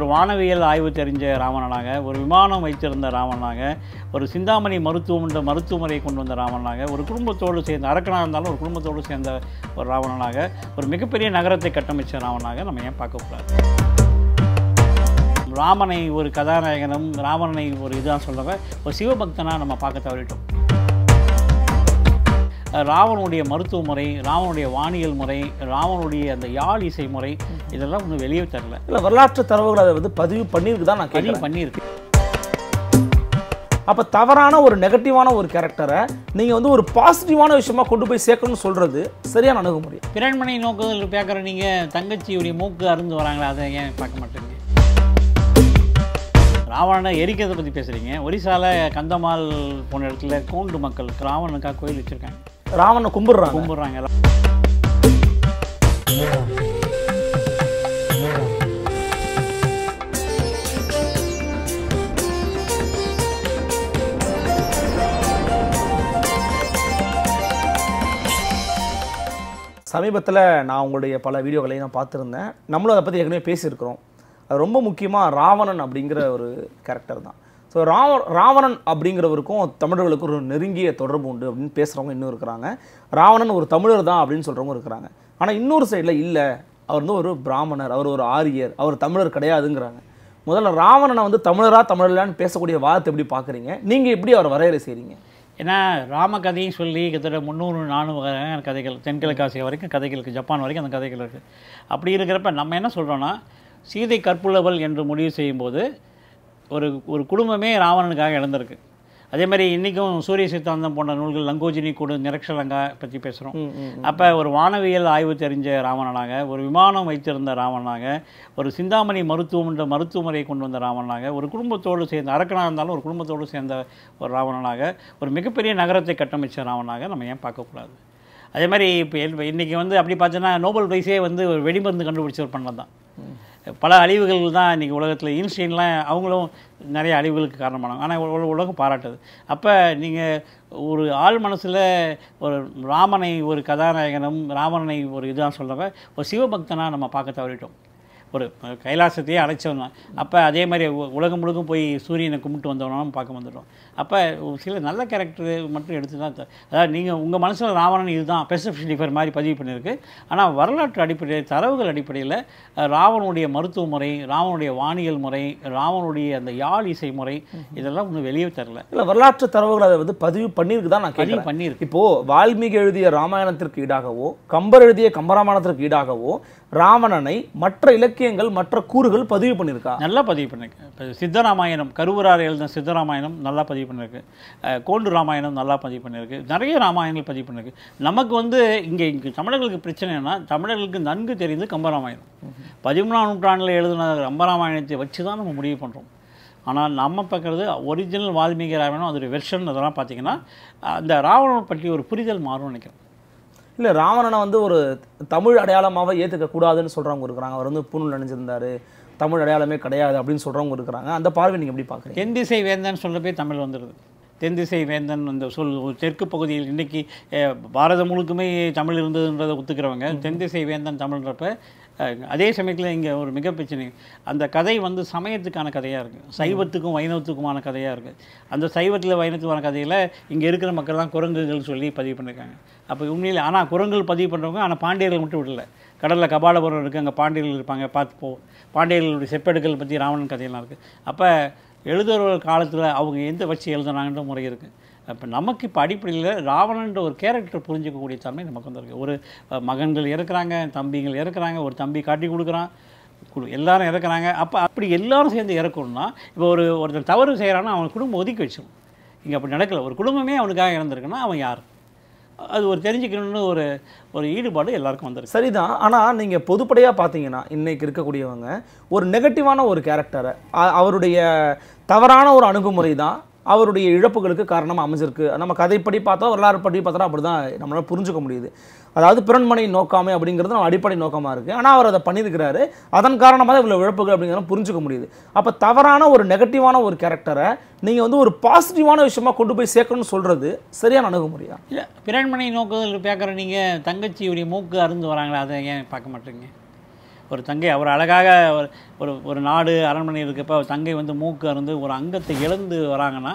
ஒரு வானவியல் ஆய்வு தெரிஞ்ச ராவணனாக ஒரு விமானம் வைத்திருந்த ராவணனாக ஒரு சிந்தாமணி மருத்துவம்ன்ற மருத்துவமுறையை கொண்டு வந்த ராவணனாக ஒரு குடும்பத்தோடு சேர்ந்த அரக்கனாக இருந்தாலும் ஒரு குடும்பத்தோடு சேர்ந்த ஒரு ராவணனாக ஒரு மிகப்பெரிய நகரத்தை கட்டமைச்ச ராவணனாக நம்ம ஏன் பார்க்கக்கூடாது ராமனை ஒரு கதாநாயகனும் ராவணனை ஒரு இதாக சொல்லவ ஒரு சிவபக்தனாக நம்ம பார்க்க தவறிட்டோம் ராவனுடைய மருத்துவ முறை ராவனுடைய வானியல் முறை ராவனுடைய அந்த யாழ் இசை முறை இதெல்லாம் ஒன்றும் வெளியே தரல இல்லை வரலாற்று தரவுகள் அதை வந்து பதிவு பண்ணியிருக்கு தான் நான் பதிவு பண்ணியிருக்கு அப்போ தவறான ஒரு நெகட்டிவான ஒரு கேரக்டரை நீங்கள் வந்து ஒரு பாசிட்டிவான விஷயமா கொண்டு போய் சேர்க்கணும்னு சொல்கிறது சரியான அணுகுமுறை பிறன்மனை நோக்கத்தில் கேட்குற நீங்கள் தங்கச்சியுடைய மூக்கு அருந்து வராங்களா அதை ஏன் பார்க்க மாட்டேங்க ராவணனை எரிக்கிறத பற்றி பேசுகிறீங்க ஒரிசால கந்தமால் போன இடத்துல கோண்டு மக்கள் ராவணனுக்காக கோயில் வச்சுருக்காங்க ராவனை கும்பிட்றாங்க கும்பிட்றாங்க சமீபத்தில் நான் உங்களுடைய பல வீடியோகளை நான் பார்த்துருந்தேன் நம்மளும் அதை பற்றி ஏற்கனவே பேசியிருக்கிறோம் அது ரொம்ப முக்கியமாக ராவணன் அப்படிங்கிற ஒரு கேரக்டர் தான் ஸோ ராவ ராவணன் அப்படிங்கிறவருக்கும் தமிழர்களுக்கும் ஒரு நெருங்கிய தொடர்பு உண்டு அப்படின்னு பேசுகிறவங்க இன்னும் இருக்கிறாங்க ராவணன் ஒரு தமிழர் தான் அப்படின்னு சொல்கிறவங்க இருக்கிறாங்க ஆனால் இன்னொரு சைடில் இல்லை அவர் வந்து ஒரு பிராமணர் அவர் ஒரு ஆரியர் அவர் தமிழர் கிடையாதுங்கிறாங்க முதல்ல ராவணனை வந்து தமிழராக தமிழலான்னு பேசக்கூடிய வார்த்தை எப்படி பார்க்குறீங்க நீங்கள் எப்படி அவர் வரையறை செய்கிறீங்க ஏன்னா ராமகதையும் சொல்லி கிட்டத்தட்ட முந்நூறு நானூறு வகையான கதைகள் தென்கிழக்காசியா வரைக்கும் கதைகள் இருக்குது ஜப்பான் வரைக்கும் அந்த கதைகள் இருக்குது அப்படி இருக்கிறப்ப நம்ம என்ன சொல்கிறோன்னா சீதை கற்புள்ளவள் என்று முடிவு செய்யும்போது ஒரு ஒரு குடும்பமே ராவணனுக்காக இழந்திருக்கு அதே மாதிரி இன்றைக்கும் சூரிய சித்தாந்தம் போன்ற நூல்கள் லங்கோஜினி கூடு நிரக்ஷலங்கா பற்றி பேசுகிறோம் அப்போ ஒரு வானவியல் ஆய்வு தெரிஞ்ச ராவணனாக ஒரு விமானம் வைத்திருந்த ராவணனாக ஒரு சிந்தாமணி மருத்துவம்ன்ற மருத்துவமுறையை கொண்டு வந்த ராவணனாக ஒரு குடும்பத்தோடு சேர்ந்த அரக்கனாக இருந்தாலும் ஒரு குடும்பத்தோடு சேர்ந்த ஒரு ராவணனாக ஒரு மிகப்பெரிய நகரத்தை கட்டமைச்ச ராவணனாக நம்ம ஏன் பார்க்கக்கூடாது அதே மாதிரி இப்போ இன்றைக்கி வந்து அப்படி பார்த்தோன்னா நோபல் பிரைஸே வந்து ஒரு வெடிமருந்து கண்டுபிடிச்சவர் பண்ணலாம் தான் பல அழிவுகள் தான் இன்றைக்கி உலகத்தில் இன்ஸ்டீன்லாம் அவங்களும் நிறைய அழிவுகளுக்கு காரணமானாங்க ஆனால் உலகம் பாராட்டுது அப்போ நீங்கள் ஒரு ஆள் மனசில் ஒரு ராமனை ஒரு கதாநாயகனும் ராமனை ஒரு இதுதான் சொல்கிறவ ஒரு சிவபக்தனாக நம்ம பார்க்க தவறிட்டோம் ஒரு கைலாசத்தையே அழைச்சி தான் அப்போ அதே மாதிரி உலகம் முழுக்கும் போய் சூரியனை கும்பிட்டு வந்தவனாலும் பார்க்க வந்துடும் அப்போ சில நல்ல கேரக்டர் மட்டும் எடுத்து தான் அதாவது நீங்கள் உங்கள் மனசில் ராவணன் இதுதான் பெர்செப்ஷன் டிஃபர் மாதிரி பதிவு பண்ணியிருக்கு ஆனால் வரலாற்று அடிப்படையில் தரவுகள் அடிப்படையில் ராவனுடைய மருத்துவ முறை ராவனுடைய வானியல் முறை ராவனுடைய அந்த யாழ் இசை முறை இதெல்லாம் ஒன்றும் வெளியே தரல இல்லை வரலாற்று தரவுகள் அதை வந்து பதிவு பண்ணியிருக்கு தான் நான் பதிவு பண்ணியிருக்கு இப்போது வால்மீகி எழுதிய ராமாயணத்திற்கு ஈடாகவோ கம்பர் எழுதிய கம்பராமாயணத்திற்கு ஈடாகவோ ராவணனை மற்ற இலக்கிய இலக்கியங்கள் மற்ற கூறுகள் பதிவு பண்ணியிருக்கா நல்லா பதிவு இப்போ சித்தராமாயணம் கருவூரார் எழுதின சித்தராமாயணம் நல்லா பதிவு பண்ணியிருக்கு கோண்டு ராமாயணம் நல்லா பதிவு பண்ணியிருக்கு நிறைய ராமாயணங்கள் பதிவு பண்ணியிருக்கு நமக்கு வந்து இங்கே இங்கே தமிழர்களுக்கு பிரச்சனைனா தமிழர்களுக்கு நன்கு தெரிந்து கம்பராமாயணம் பதிமூணாம் நூற்றாண்டில் எழுதின கம்பராமாயணத்தை வச்சு தான் நம்ம முடிவு பண்ணுறோம் ஆனால் நம்ம பார்க்குறது ஒரிஜினல் வால்மீகி ராமாயணம் அதோடைய வெர்ஷன் அதெல்லாம் பார்த்திங்கன்னா அந்த ராவணன் பற்றி ஒரு புரிதல் மாறும்னு நினைக்கிறேன் இல்லை ராவணனை வந்து ஒரு தமிழ் அடையாளமாக ஏற்றுக்க கூடாதுன்னு சொல்கிறவங்க இருக்கிறாங்க அவர் வந்து பூணூல் அணிஞ்சிருந்தார் தமிழ் அடையாளமே கிடையாது அப்படின்னு சொல்கிறவங்க இருக்கிறாங்க அந்த பார்வை நீங்கள் எப்படி பார்க்குறீங்க தென் திசை வேந்தன் சொல்கிறப்பே தமிழ் வந்துடுது தென் திசை வேந்தன் அந்த சொல் தெற்கு பகுதியில் இன்றைக்கி பாரதம் முழுக்குமே தமிழ் இருந்ததுன்றதை ஒத்துக்கிறவங்க தென் திசை வேந்தன் தமிழ்ன்றப்ப அதே சமயத்தில் இங்கே ஒரு மிக பிரச்சனை அந்த கதை வந்து சமயத்துக்கான கதையாக இருக்குது சைவத்துக்கும் வைணவத்துக்குமான கதையாக இருக்குது அந்த சைவத்தில் வைணவத்துக்குமான கதையில் இங்கே இருக்கிற மக்கள்லாம் குரங்குகள் சொல்லி பதிவு பண்ணியிருக்காங்க அப்போ உண்மையில் ஆனால் குரங்குகள் பதிவு பண்ணுறவங்க ஆனால் பாண்டியர்கள் மட்டும் விடல கடலில் கபாலபுரம் இருக்குது அங்கே பாண்டியர்கள் இருப்பாங்க பார்த்துப்போ பாண்டியர்களுடைய செப்பேடுகள் பற்றி ராவணன் கதையெல்லாம் இருக்குது அப்போ எழுதுகிற காலத்தில் அவங்க எந்த வச்சு எழுதுனாங்கன்ற முறை இருக்குது இப்போ நமக்கு இப்போ அடிப்படையில் ராவணன்ற ஒரு கேரக்டர் புரிஞ்சிக்கக்கூடிய தன்மை நமக்கு வந்திருக்கு ஒரு மகன்கள் இருக்கிறாங்க தம்பிகள் இருக்கிறாங்க ஒரு தம்பி காட்டி கொடுக்குறான் எல்லாரும் இறக்குறாங்க அப்போ அப்படி எல்லாரும் சேர்ந்து இறக்கணும்னா இப்போ ஒரு ஒருத்தர் தவறு செய்கிறான்னா அவன் குடும்பம் ஒதுக்கி வச்சிடும் இங்கே அப்படி நடக்கல ஒரு குடும்பமே அவனுக்காக இறந்துருக்குன்னா அவன் யார் அது ஒரு தெரிஞ்சுக்கணும்னு ஒரு ஒரு ஈடுபாடு எல்லாருக்கும் வந்துருக்கு சரிதான் ஆனால் நீங்கள் பொதுப்படையாக பார்த்தீங்கன்னா இன்றைக்கி இருக்கக்கூடியவங்க ஒரு நெகட்டிவான ஒரு கேரக்டரை அவருடைய தவறான ஒரு அணுகுமுறை தான் அவருடைய இழப்புகளுக்கு காரணமாக அமைஞ்சிருக்கு நம்ம கதைப்படி பார்த்தா வரலாறு படி பார்த்தா அப்படி தான் நம்மளால் புரிஞ்சுக்க முடியுது அதாவது பிறன்மனை நோக்காமை அப்படிங்கிறது நம்ம அடிப்படை நோக்கமாக இருக்குது ஆனால் அவர் அதை பண்ணியிருக்கிறாரு அதன் காரணமாக இவ்வளோ இழப்புகள் அப்படிங்கிறத புரிஞ்சுக்க முடியுது அப்போ தவறான ஒரு நெகட்டிவான ஒரு கேரக்டரை நீங்கள் வந்து ஒரு பாசிட்டிவான விஷயமா கொண்டு போய் சேர்க்கணும்னு சொல்கிறது சரியான அணுகுமுறையா இல்லை பிறன்மனை நோக்குதல் பேக்கிற நீங்கள் தங்கச்சியுடைய மூக்கு அருந்து வராங்களா அதை ஏன் பார்க்க மாட்டேங்க ஒரு தங்கை அவர் அழகாக ஒரு ஒரு நாடு அரண்மனை இருக்கப்போ அவர் தங்கை வந்து மூக்கு அருந்து ஒரு அங்கத்தை இழந்து வராங்கன்னா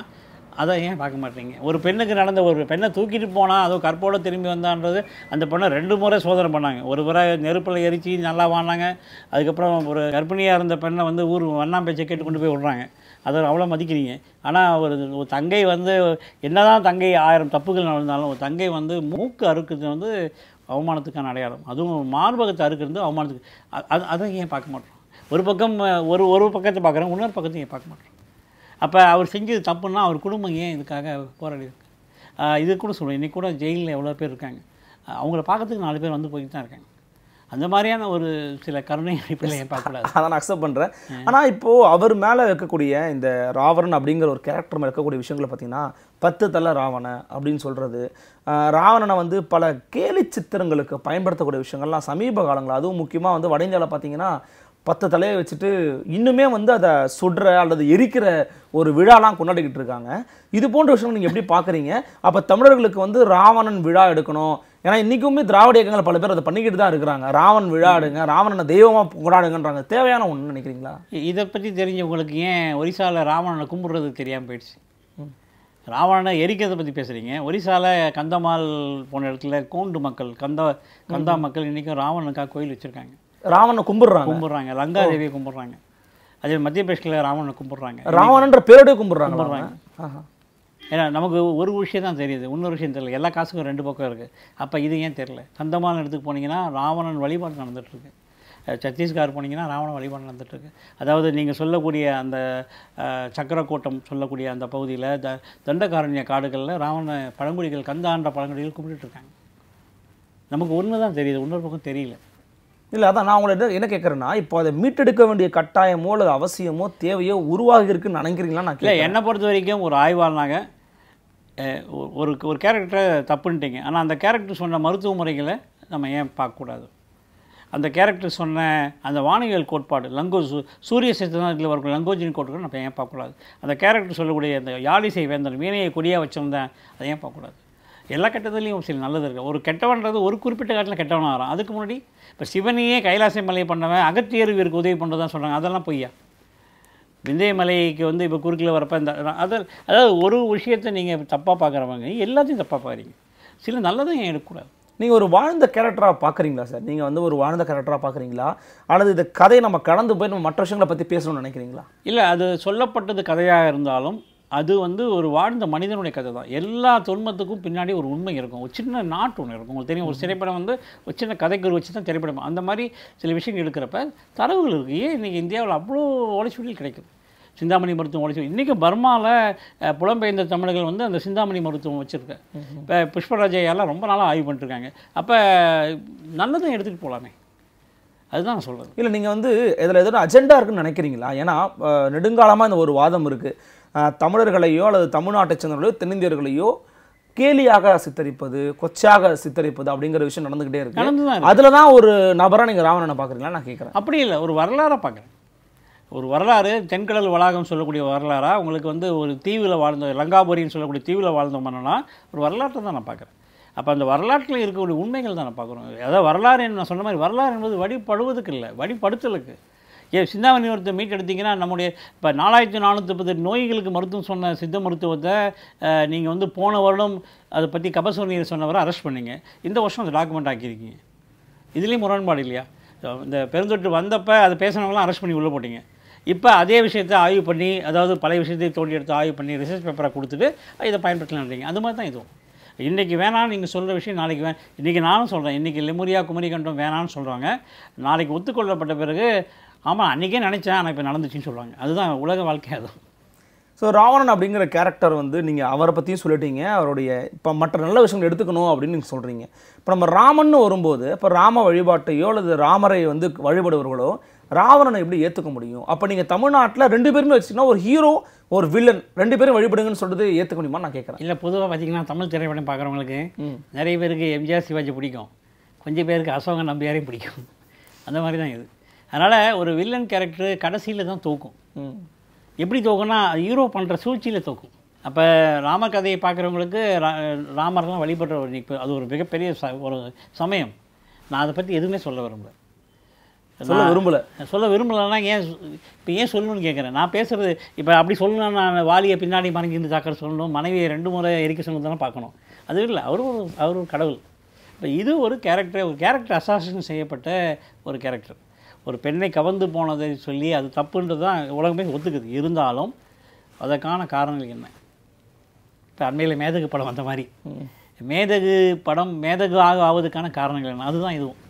அதை ஏன் பார்க்க மாட்டீங்க ஒரு பெண்ணுக்கு நடந்த ஒரு பெண்ணை தூக்கிட்டு போனால் அதுவும் கற்போடு திரும்பி வந்தான்றது அந்த பெண்ணை ரெண்டு முறை சோதனை பண்ணாங்க ஒரு முறை நெருப்பில் எரித்து நல்லா வாழ்னாங்க அதுக்கப்புறம் ஒரு கர்ப்பிணியாக இருந்த பெண்ணை வந்து ஊர் வண்ணாம் பேச்சை கேட்டு கொண்டு போய் விடுறாங்க அதை அவ்வளோ மதிக்கிறீங்க ஆனால் ஒரு ஒரு தங்கை வந்து என்னதான் தங்கை ஆயிரம் தப்புகள் நடந்தாலும் ஒரு தங்கை வந்து மூக்கு அறுக்குது வந்து அவமானத்துக்கான அடையாளம் அதுவும் மார்பகத்தை அறுக்கிறது அவமானத்துக்கு அது அதை ஏன் பார்க்க மாட்டோம் ஒரு பக்கம் ஒரு ஒரு பக்கத்தை பார்க்குறேன் இன்னொரு பக்கத்தையும் ஏன் பார்க்க மாட்டோம் அப்போ அவர் செஞ்சது தப்புன்னா அவர் குடும்பம் ஏன் இதுக்காக போராடி இருக்கு இது கூட சொல்லுவேன் இன்னைக்கு கூட ஜெயிலில் எவ்வளோ பேர் இருக்காங்க அவங்கள பார்க்கறதுக்கு நாலு பேர் வந்து போயிட்டு தான் இருக்காங்க அந்த மாதிரியான ஒரு சில கருணை அடிப்படையில் பார்க்கக்கூடாது அதை நான் அக்செப்ட் பண்ணுறேன் ஆனால் இப்போது அவர் மேலே இருக்கக்கூடிய இந்த ராவணன் அப்படிங்கிற ஒரு கேரக்டர் மேலே இருக்கக்கூடிய விஷயங்களை பார்த்தீங்கன்னா பத்து தலை ராவண அப்படின்னு சொல்கிறது ராவணனை வந்து பல கேலி சித்திரங்களுக்கு பயன்படுத்தக்கூடிய விஷயங்கள்லாம் சமீப காலங்கள் அதுவும் முக்கியமாக வந்து வட இந்தியாவில் பார்த்தீங்கன்னா பத்து தலையை வச்சுட்டு இன்னுமே வந்து அதை சுடுற அல்லது எரிக்கிற ஒரு விழாலாம் கொண்டாடிக்கிட்டு இருக்காங்க இது போன்ற விஷயங்கள் நீங்கள் எப்படி பார்க்குறீங்க அப்போ தமிழர்களுக்கு வந்து ராவணன் விழா எடுக்கணும் ஏன்னா இன்றைக்குமே திராவிட இயக்கங்கள் பல பேர் அதை பண்ணிக்கிட்டு தான் இருக்கிறாங்க ராவன் விழாடுங்க ராவணனை தெய்வமாக கொண்டாடுங்கன்றாங்க தேவையான ஒன்று நினைக்கிறீங்களா இதை பற்றி தெரிஞ்சவங்களுக்கு ஏன் ஒரிசாவில் ராவணனை கும்பிட்றது தெரியாமல் போயிடுச்சு ராவணனை எரிக்கிறதை பற்றி பேசுகிறீங்க ஒரிசாவில் கந்தமால் போன இடத்துல கோண்டு மக்கள் கந்த கந்தா மக்கள் இன்றைக்கும் ராவணனுக்காக கோயில் வச்சுருக்காங்க ராவணனை கும்பிட்றாங்க கும்பிட்றாங்க லங்கா தேவியை கும்பிட்றாங்க அதே மத்திய பிரதேசத்தில் ராவணனை கும்பிட்றாங்க ராவணன்ற பேரோடய கும்பிட்றாங்க கும்பிட்றாங்க ஏன்னா நமக்கு ஒரு விஷயம் தான் தெரியுது இன்னொரு விஷயம் தெரியல எல்லா காசுக்கும் ரெண்டு பக்கம் இருக்குது அப்போ இது ஏன் தெரில கந்தமான இடத்துக்கு போனீங்கன்னா ராவணன் வழிபாடு நடந்துகிட்ருக்கு சத்தீஸ்கர் போனீங்கன்னா ராவண வழிபாடு நடந்துகிட்ருக்கு அதாவது நீங்கள் சொல்லக்கூடிய அந்த சக்கரக்கோட்டம் சொல்லக்கூடிய அந்த பகுதியில் த தண்டகாரண்ய காடுகளில் ராவண பழங்குடிகள் கந்தாண்ட பழங்குடிகள் கும்பிட்டுருக்காங்க நமக்கு ஒன்று தான் தெரியுது இன்னொரு பக்கம் தெரியல இல்லை அதான் நான் உங்களை என்ன கேட்குறேன்னா இப்போ அதை மீட்டெடுக்க வேண்டிய கட்டாயமோ அல்லது அவசியமோ தேவையோ உருவாகி இருக்குன்னு நினைக்கிறீங்களா நான் இல்லை என்னை பொறுத்த வரைக்கும் ஒரு ஆய்வாளனாக ஒரு ஒரு கேரக்டரை தப்புன்ட்டிங்க ஆனால் அந்த கேரக்டர் சொன்ன மருத்துவ முறைகளை நம்ம ஏன் பார்க்கக்கூடாது அந்த கேரக்டர் சொன்ன அந்த வானியல் கோட்பாடு லங்கோஜ் சூரிய சித்தாந்தத்தில் வரக்கூடிய லங்கோஜின் கோட்பாடு நம்ம ஏன் பார்க்கக்கூடாது அந்த கேரக்டர் சொல்லக்கூடிய அந்த யாழிசை வேந்தன் வீணையை கொடியாக வச்சுருந்தேன் அதை ஏன் பார்க்கக்கூடாது எல்லா கட்டத்துலேயும் சில நல்லது இருக்குது ஒரு கெட்டவன்றது ஒரு குறிப்பிட்ட காட்டில் கெட்டவனாக வரான் அதுக்கு முன்னாடி இப்போ சிவனையே கைலாசம் பண்ணவன் அகத்தியருவிற்கு உதவி பண்ணுறதான் சொல்கிறாங்க அதெல்லாம் பொய்யா விந்தயமலைக்கு வந்து இப்போ குறுக்கில் வரப்போ இந்த அதாவது அதாவது ஒரு விஷயத்தை நீங்கள் தப்பாக பார்க்குறவங்க எல்லாத்தையும் தப்பாக பார்க்குறீங்க சில நல்லதும் ஏன் எடுக்கக்கூடாது நீங்கள் ஒரு வாழ்ந்த கேரக்டராக பார்க்குறீங்களா சார் நீங்கள் வந்து ஒரு வாழ்ந்த கேரக்டராக பார்க்குறீங்களா அல்லது இந்த கதையை நம்ம கடந்து போய் நம்ம மற்ற விஷயங்களை பற்றி பேசணும்னு நினைக்கிறீங்களா இல்லை அது சொல்லப்பட்டது கதையாக இருந்தாலும் அது வந்து ஒரு வாழ்ந்த மனிதனுடைய கதை தான் எல்லா தொன்மத்துக்கும் பின்னாடி ஒரு உண்மை இருக்கும் ஒரு சின்ன நாட்டு ஒன்று இருக்கும் உங்களுக்கு தெரியும் ஒரு திரைப்படம் வந்து ஒரு சின்ன கதைக்குரு வச்சு தான் திரைப்படம் அந்த மாதிரி சில விஷயங்கள் எடுக்கிறப்ப தரவுகள் இருக்குது ஏன் இன்றைக்கி இந்தியாவில் அவ்வளோ ஒளிச்சுவடிகள் கிடைக்கும் சிந்தாமணி மருத்துவம் ஒழிச்சு இன்றைக்கி பர்மாவில் புலம்பெயர்ந்த தமிழர்கள் வந்து அந்த சிந்தாமணி மருத்துவம் வச்சுருக்கேன் இப்போ புஷ்பராஜையெல்லாம் ரொம்ப நாளாக ஆய்வு பண்ணிட்டுருக்காங்க அப்போ நல்லதும் எடுத்துகிட்டு போகலாமே அதுதான் நான் சொல்கிறேன் இல்லை நீங்கள் வந்து இதில் எதோ அஜெண்டா இருக்குன்னு நினைக்கிறீங்களா ஏன்னா நெடுங்காலமாக இந்த ஒரு வாதம் இருக்குது தமிழர்களையோ அல்லது தமிழ்நாட்டை சேர்ந்தவர்களையோ தென்னிந்தியர்களையோ கேலியாக சித்தரிப்பது கொச்சையாக சித்தரிப்பது அப்படிங்கிற விஷயம் நடந்துக்கிட்டே இருக்கு அதில் தான் ஒரு நபராக நீங்கள் ராவணனை பார்க்குறீங்களா நான் கேட்குறேன் அப்படி இல்லை ஒரு வரலாறை பார்க்குறேன் ஒரு வரலாறு தென்கடல் வளாகம் சொல்லக்கூடிய வரலாறாக உங்களுக்கு வந்து ஒரு தீவில் வாழ்ந்த லங்காபுரின்னு சொல்லக்கூடிய தீவில் வாழ்ந்த மன்னனா ஒரு வரலாற்றை தான் நான் பார்க்குறேன் அப்போ அந்த வரலாற்றில் இருக்கக்கூடிய உண்மைகள் தான் நான் பார்க்குறோம் அதாவது வரலாறு நான் சொன்ன மாதிரி வரலாறு என்பது வழிபடுவதுக்கு இல்லை வழிபடுத்தலுக்கு ஏ சிந்தாமணி மருத்துவத்தை மீட் எடுத்திங்கன்னா நம்முடைய இப்போ நாலாயிரத்தி நானூற்றி பத்து நோய்களுக்கு மருத்துவம் சொன்ன சித்த மருத்துவத்தை நீங்கள் வந்து போன வருடம் அதை பற்றி கபசூரணியை சொன்னவரை அரெஸ்ட் பண்ணிங்க இந்த வருஷம் அந்த டாக்குமெண்ட் ஆக்கியிருக்கீங்க இதுலேயும் முரண்பாடு இல்லையா இந்த பெருந்தொற்று வந்தப்போ அதை பேசினவங்களாம் அரெஸ்ட் பண்ணி உள்ளே போட்டிங்க இப்போ அதே விஷயத்தை ஆய்வு பண்ணி அதாவது பழைய விஷயத்தை தோண்டி எடுத்து ஆய்வு பண்ணி ரிசர்ச் பேப்பரை கொடுத்துட்டு இதை பயன்படுத்தலான்றீங்க அது மாதிரி தான் இதுவும் இன்றைக்கி வேணாம்னு நீங்கள் சொல்கிற விஷயம் நாளைக்கு வே இன்றைக்கி நானும் சொல்கிறேன் இன்றைக்கி லெமுரியா குமரி கண்டம் வேணான்னு சொல்கிறாங்க நாளைக்கு ஒத்துக்கொள்ளப்பட்ட பிறகு ஆமாம் அன்றைக்கே நினச்சேன் ஆனால் இப்போ நடந்துச்சுன்னு சொல்லுவாங்க அதுதான் உலக வாழ்க்கை அதுதான் ஸோ ராவணன் அப்படிங்கிற கேரக்டர் வந்து நீங்கள் அவரை பற்றியும் சொல்லிட்டீங்க அவருடைய இப்போ மற்ற நல்ல விஷயங்கள் எடுத்துக்கணும் அப்படின்னு நீங்கள் சொல்கிறீங்க இப்போ நம்ம ராமன் வரும்போது இப்போ ராம வழிபாட்டையோ அல்லது ராமரை வந்து வழிபடுவர்களோ ராவணனை எப்படி ஏற்றுக்க முடியும் அப்போ நீங்கள் தமிழ்நாட்டில் ரெண்டு பேருமே வச்சுன்னா ஒரு ஹீரோ ஒரு வில்லன் ரெண்டு பேரும் வழிபடுங்கன்னு சொல்கிறது ஏற்றுக்க முடியுமா நான் கேட்குறேன் இல்லை பொதுவாக பார்த்தீங்கன்னா தமிழ் திரைப்படம் பார்க்குறவங்களுக்கு நிறைய பேருக்கு எம்ஜிஆர் சிவாஜி பிடிக்கும் கொஞ்சம் பேருக்கு அசோகன் நம்பியாரையும் பிடிக்கும் அந்த மாதிரி தான் இது அதனால் ஒரு வில்லன் கேரக்டர் கடைசியில் தான் தூக்கும் எப்படி தூக்கும்னா ஹீரோ பண்ணுற சூழ்ச்சியில் தூக்கும் அப்போ ராமர் கதையை பார்க்குறவங்களுக்கு ரா ராமர்லாம் வழிபடுற ஒரு நிற்பு அது ஒரு மிகப்பெரிய ச ஒரு சமயம் நான் அதை பற்றி எதுவுமே சொல்ல விரும்பலை சொல்ல விரும்பலை சொல்ல விரும்பலைன்னா ஏன் இப்போ ஏன் சொல்லணும்னு கேட்குறேன் நான் பேசுகிறது இப்போ அப்படி சொல்லணும் நான் வாலியை பின்னாடி மறைஞ்சிருந்து தாக்கிற சொல்லணும் மனைவியை ரெண்டு முறை எரிக்க சொல்லணும் தானே பார்க்கணும் அது இல்லை அவரும் அவர் ஒரு கடவுள் இப்போ இது ஒரு கேரக்டர் ஒரு கேரக்டர் அசாசின் செய்யப்பட்ட ஒரு கேரக்டர் ஒரு பெண்ணை கவர்ந்து போனதை சொல்லி அது தப்புன்றது தான் உலகமே ஒத்துக்குது இருந்தாலும் அதற்கான காரணங்கள் என்ன இப்போ அண்மையில் மேதகு படம் அந்த மாதிரி மேதகு படம் மேதகு ஆக ஆவதுக்கான காரணங்கள் என்ன அதுதான் இதுவும்